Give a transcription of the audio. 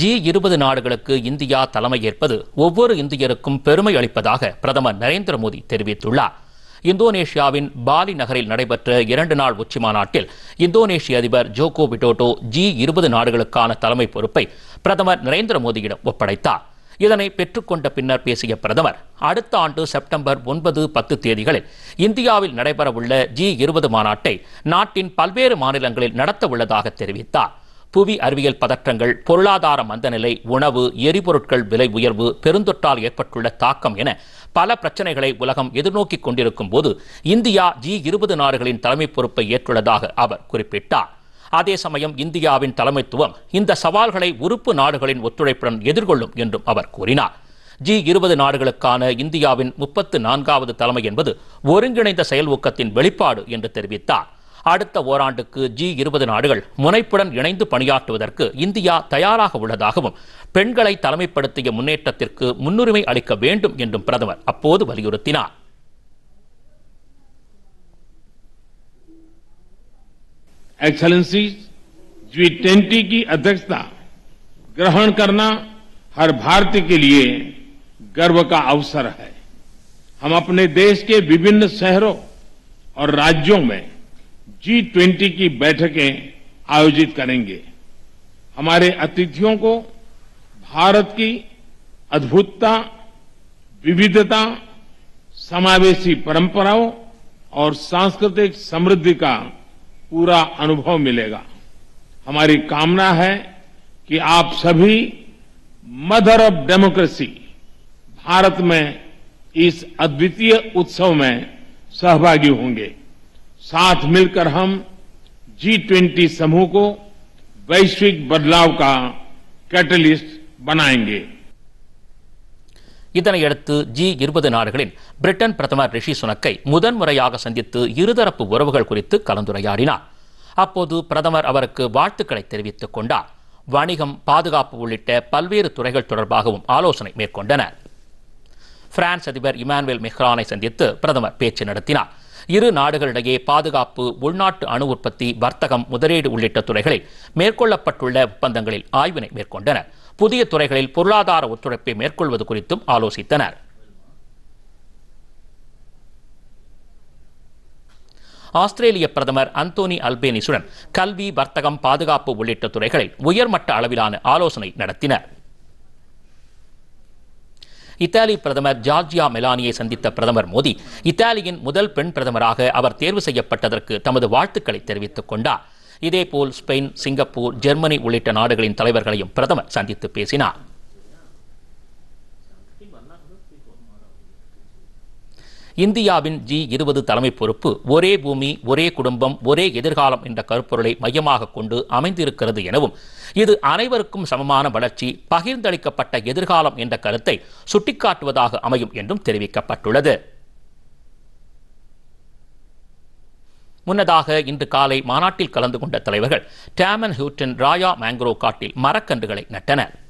G இருபது நாடுகளுக்கு India தலைமையேற்பது ஒவ்வொரு இந்தியருக்கும் பெருமை அளிப்பதாக பிரதமர் நரேந்திர மோடி தெரிவித்துள்ளார் இந்தோனேஷியாவின் பாலி நகரில் நடைபெற்ற இரண்டு நாள் உச்சி மாநாட்டில் இந்தோனேஷிய அதிபர் ஜோகோ விடோட்டோ ஜி இருபது நாடுகளுக்கான தலைமை பொறுப்பை பிரதமர் நரேந்திர மோடியிடம் ஒப்படைத்தார் இதனை பெற்றுக்கொண்ட பின்னர் பேசிய பிரதமர் அடுத்த ஆண்டு செப்டம்பர் ஒன்பது பத்து தேதிகளில் இந்தியாவில் நடைபெறவுள்ள ஜி இருபது மாநாட்டை நாட்டின் பல்வேறு மாநிலங்களில் நடத்த உள்ளதாக தெரிவித்தார் புவி அறிவியல் பதற்றங்கள் பொருளாதார மந்தநிலை உணவு எரிபொருட்கள் விலை உயர்வு பெருந்தொற்றால் ஏற்பட்டுள்ள தாக்கம் என பல பிரச்சனைகளை உலகம் எதிர்நோக்கி கொண்டிருக்கும் போது இந்தியா ஜி இருபது நாடுகளின் தலைமை பொறுப்பை ஏற்றுள்ளதாக அவர் குறிப்பிட்டார் அதே சமயம் இந்தியாவின் தலைமைத்துவம் இந்த சவால்களை உறுப்பு நாடுகளின் ஒத்துழைப்புடன் எதிர்கொள்ளும் என்றும் அவர் கூறினார் ஜி இருபது நாடுகளுக்கான இந்தியாவின் முப்பத்து நான்காவது தலைமை என்பது ஒருங்கிணைந்த செயல் ஊக்கத்தின் வெளிப்பாடு என்று தெரிவித்தார் அடுத்த ஓராண்டுக்கு ஜி இருபது நாடுகள் முனைப்புடன் இணைந்து பணியாற்றுவதற்கு இந்தியா தயாராக உள்ளதாகவும் பெண்களை தலைமைப்படுத்திய முன்னேற்றத்திற்கு முன்னுரிமை அளிக்க வேண்டும் என்றும் பிரதமர் அப்போது வலியுறுத்தினார் एक्सलेंसी जी ट्वेंटी की अध्यक्षता ग्रहण करना हर भारतीय के लिए गर्व का अवसर है हम अपने देश के विभिन्न शहरों और राज्यों में जी ट्वेंटी की बैठकें आयोजित करेंगे हमारे अतिथियों को भारत की अद्भुतता विविधता समावेशी परंपराओं और सांस्कृतिक समृद्धि का पूरा अनुभव मिलेगा हमारी कामना है कि आप सभी मदर ऑफ डेमोक्रेसी भारत में इस अद्वितीय उत्सव में सहभागी होंगे साथ मिलकर हम जी ट्वेंटी समूह को वैश्विक बदलाव का कैटलिस्ट बनाएंगे இதனையடுத்து ஜி இருபது நாடுகளில் பிரிட்டன் பிரதமர் ரிஷி சுனக்கை முதன்முறையாக சந்தித்து இருதரப்பு உறவுகள் குறித்து கலந்துரையாடினார் அப்போது பிரதமர் அவருக்கு வாழ்த்துக்களை தெரிவித்துக் கொண்டார் வணிகம் பாதுகாப்பு உள்ளிட்ட பல்வேறு துறைகள் தொடர்பாகவும் ஆலோசனை மேற்கொண்டனர் பிரான்ஸ் அதிபர் இமானுவேல் மெஹ்ரானை சந்தித்து பிரதமர் பேச்சு நடத்தினார் இரு நாடுகளிடையே பாதுகாப்பு உள்நாட்டு அணு உற்பத்தி வர்த்தகம் முதலீடு உள்ளிட்ட துறைகளில் மேற்கொள்ளப்பட்டுள்ள ஒப்பந்தங்களில் ஆய்வினை மேற்கொண்டனர் புதிய துறைகளில் பொருளாதார ஒத்துழைப்பை மேற்கொள்வது குறித்தும் ஆலோசித்தனர் ஆஸ்திரேலிய பிரதமர் அந்தோனி அல்பேனிசுடன் கல்வி வர்த்தகம் பாதுகாப்பு உள்ளிட்ட துறைகளில் உயர்மட்ட அளவிலான ஆலோசனை நடத்தினர் இத்தாலி பிரதமர் ஜார்ஜியா மெலானியை சந்தித்த பிரதமர் மோடி இத்தாலியின் முதல் பெண் பிரதமராக அவர் தேர்வு செய்யப்பட்டதற்கு தமது வாழ்த்துக்களை தெரிவித்துக் கொண்டார் இதேபோல் ஸ்பெயின் சிங்கப்பூர் ஜெர்மனி உள்ளிட்ட நாடுகளின் தலைவர்களையும் பிரதமர் சந்தித்து பேசினார் இந்தியாவின் ஜி இருபது தலைமை பொறுப்பு ஒரே பூமி ஒரே குடும்பம் ஒரே எதிர்காலம் என்ற கருப்பொருளை மையமாக கொண்டு அமைந்திருக்கிறது எனவும் இது அனைவருக்கும் சமமான வளர்ச்சி பகிர்ந்தளிக்கப்பட்ட எதிர்காலம் என்ற கருத்தை சுட்டிக்காட்டுவதாக அமையும் என்றும் தெரிவிக்கப்பட்டுள்ளது முன்னதாக இன்று காலை மாநாட்டில் கலந்து கொண்ட தலைவர்கள் டேமன் ஹியூட்டன் ராயா மேங்க்ரோ காட்டில் மரக்கன்றுகளை நட்டனர்